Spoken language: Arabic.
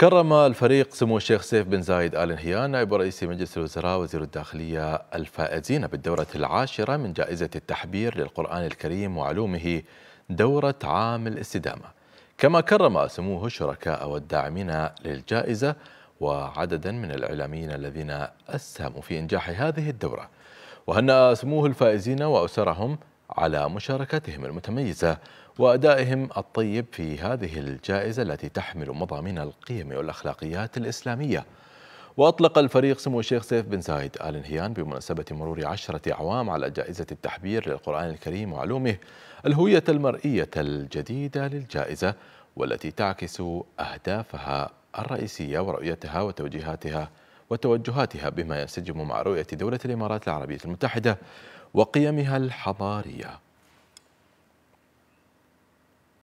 كرم الفريق سمو الشيخ سيف بن زايد آل نهيان نائب رئيس مجلس الوزراء وزير الداخلية الفائزين بالدورة العاشرة من جائزة التحبير للقرآن الكريم وعلومه دورة عام الاستدامة كما كرم سموه الشركاء والداعمين للجائزة وعددا من الإعلاميين الذين أسهموا في إنجاح هذه الدورة وهنأ سموه الفائزين وأسرهم على مشاركتهم المتميزة وأدائهم الطيب في هذه الجائزة التي تحمل مضامين القيم والأخلاقيات الإسلامية وأطلق الفريق سمو الشيخ سيف بن زايد آل نهيان بمناسبة مرور عشرة أعوام على جائزة التحبير للقرآن الكريم وعلومه الهوية المرئية الجديدة للجائزة والتي تعكس أهدافها الرئيسية ورؤيتها وتوجيهاتها وتوجهاتها بما ينسجم مع رؤية دولة الإمارات العربية المتحدة وقيمها الحضارية